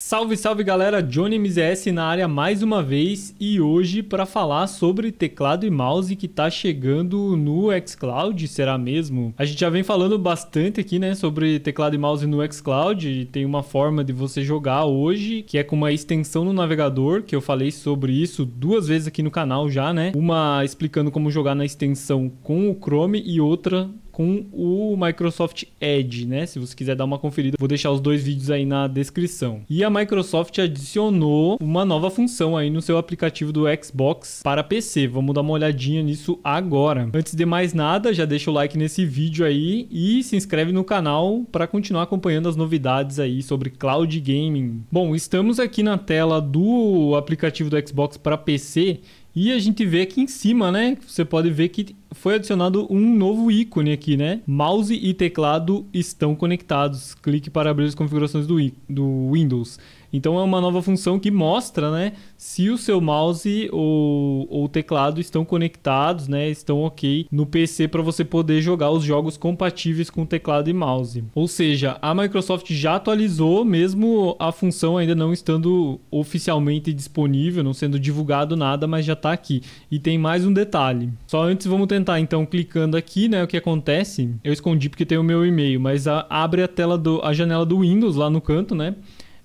Salve, salve galera, Johnny MZS na área mais uma vez e hoje para falar sobre teclado e mouse que está chegando no xCloud, será mesmo? A gente já vem falando bastante aqui, né, sobre teclado e mouse no xCloud, tem uma forma de você jogar hoje, que é com uma extensão no navegador, que eu falei sobre isso duas vezes aqui no canal já, né? Uma explicando como jogar na extensão com o Chrome e outra com o Microsoft Edge, né? Se você quiser dar uma conferida, vou deixar os dois vídeos aí na descrição. E a Microsoft adicionou uma nova função aí no seu aplicativo do Xbox para PC. Vamos dar uma olhadinha nisso agora. Antes de mais nada, já deixa o like nesse vídeo aí e se inscreve no canal para continuar acompanhando as novidades aí sobre cloud gaming. Bom, estamos aqui na tela do aplicativo do Xbox para PC e a gente vê aqui em cima, né? Você pode ver que foi adicionado um novo ícone aqui, né? Mouse e teclado estão conectados. Clique para abrir as configurações do, do Windows. Então é uma nova função que mostra né, se o seu mouse ou, ou teclado estão conectados, né, estão ok no PC para você poder jogar os jogos compatíveis com teclado e mouse. Ou seja, a Microsoft já atualizou, mesmo a função ainda não estando oficialmente disponível, não sendo divulgado nada, mas já está aqui. E tem mais um detalhe. Só antes vamos tentar, então, clicando aqui, né, o que acontece? Eu escondi porque tem o meu e-mail, mas a, abre a tela do a janela do Windows lá no canto, né?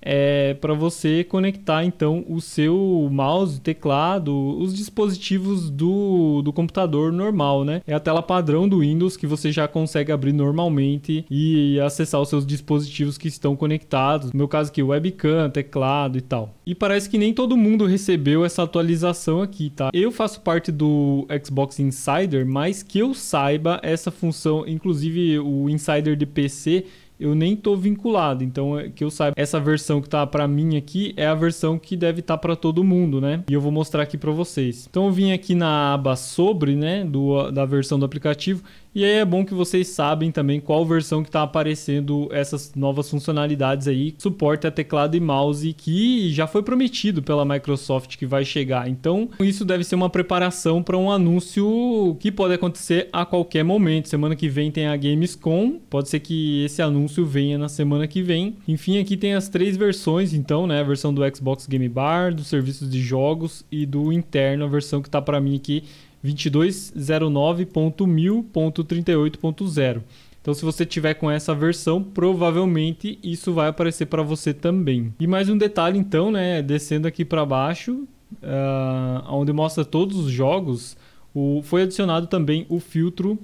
é, para você conectar então o seu mouse, teclado, os dispositivos do, do computador normal, né? É a tela padrão do Windows que você já consegue abrir normalmente e acessar os seus dispositivos que estão conectados. No meu caso aqui, webcam, teclado e tal. E parece que nem todo mundo recebeu essa atualização aqui, tá? Eu faço parte do Xbox Insider, mas que eu saiba, essa função, inclusive o Insider de PC, eu nem tô vinculado. Então, é, que eu saiba, essa versão que tá para mim aqui é a versão que deve estar tá para todo mundo, né? E eu vou mostrar aqui para vocês. Então, eu vim aqui na aba sobre, né, do, da versão do aplicativo. E aí é bom que vocês sabem também qual versão que tá aparecendo essas novas funcionalidades aí, suporte a teclado e mouse que já foi prometido pela Microsoft que vai chegar. Então, isso deve ser uma preparação para um anúncio que pode acontecer a qualquer momento. Semana que vem tem a Gamescom, pode ser que esse anúncio anúncio venha na semana que vem. Enfim, aqui tem as três versões, então, né? A versão do Xbox Game Bar, dos serviços de jogos e do interno, a versão que está para mim aqui 2209.1000.38.0. Então, se você tiver com essa versão, provavelmente isso vai aparecer para você também. E mais um detalhe, então, né? Descendo aqui para baixo, uh, onde mostra todos os jogos, o, foi adicionado também o filtro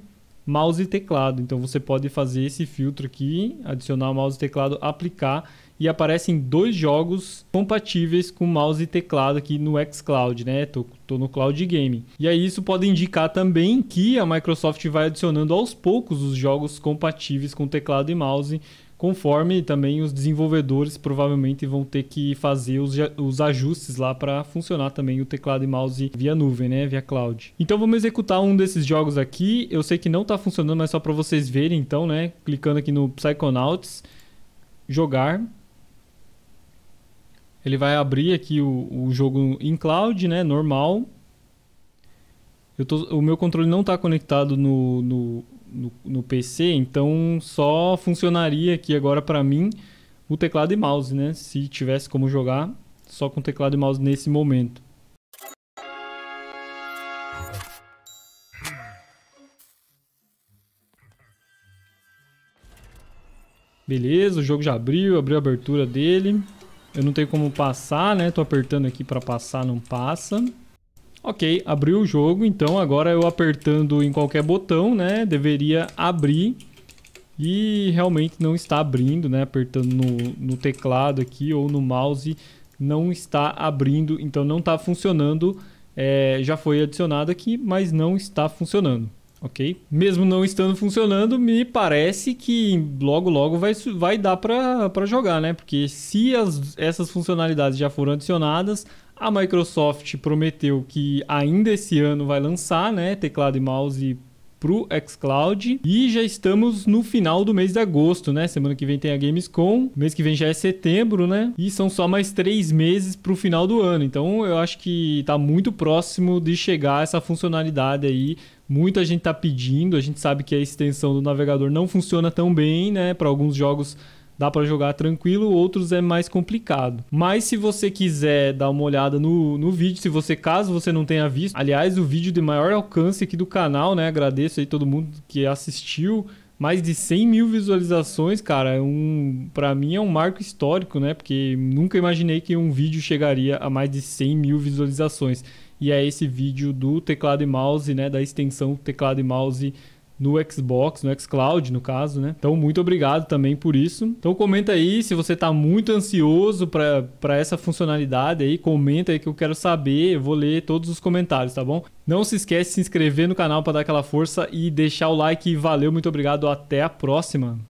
mouse e teclado. Então você pode fazer esse filtro aqui, adicionar o mouse e teclado, aplicar e aparecem dois jogos compatíveis com mouse e teclado aqui no xCloud, né? Tô, tô no Cloud Game. E aí isso pode indicar também que a Microsoft vai adicionando aos poucos os jogos compatíveis com teclado e mouse conforme também os desenvolvedores provavelmente vão ter que fazer os, os ajustes lá para funcionar também o teclado e mouse via nuvem, né, via cloud. Então vamos executar um desses jogos aqui. Eu sei que não está funcionando, mas só para vocês verem então, né, clicando aqui no Psychonauts, jogar. Ele vai abrir aqui o, o jogo em cloud, né, normal. Tô, o meu controle não está conectado no, no no, PC, então só funcionaria aqui agora para mim o teclado e mouse, né? Se tivesse como jogar só com teclado e mouse nesse momento. Beleza, o jogo já abriu, abriu a abertura dele. Eu não tenho como passar, né? Tô apertando aqui para passar, não passa. Ok, abriu o jogo, então agora eu apertando em qualquer botão, né, deveria abrir e realmente não está abrindo, né, apertando no, no teclado aqui ou no mouse não está abrindo, então não está funcionando, é, já foi adicionado aqui, mas não está funcionando ok? Mesmo não estando funcionando, me parece que logo logo vai, vai dar para jogar, né? Porque se as, essas funcionalidades já foram adicionadas, a Microsoft prometeu que ainda esse ano vai lançar, né? Teclado e mouse para o xCloud. E já estamos no final do mês de agosto, né? Semana que vem tem a Gamescom, mês que vem já é setembro, né? E são só mais três meses para o final do ano. Então eu acho que está muito próximo de chegar essa funcionalidade aí Muita gente está pedindo, a gente sabe que a extensão do navegador não funciona tão bem, né? Para alguns jogos dá para jogar tranquilo, outros é mais complicado. Mas se você quiser dar uma olhada no, no vídeo, se você caso você não tenha visto, aliás, o vídeo de maior alcance aqui do canal, né? Agradeço aí todo mundo que assistiu. Mais de 100 mil visualizações, cara, é um, para mim é um marco histórico, né? Porque nunca imaginei que um vídeo chegaria a mais de 100 mil visualizações e é esse vídeo do teclado e mouse, né, da extensão teclado e mouse no Xbox, no Xcloud, no caso, né? Então, muito obrigado também por isso. Então, comenta aí se você está muito ansioso para essa funcionalidade aí, comenta aí que eu quero saber, eu vou ler todos os comentários, tá bom? Não se esquece de se inscrever no canal para dar aquela força e deixar o like. Valeu, muito obrigado, até a próxima.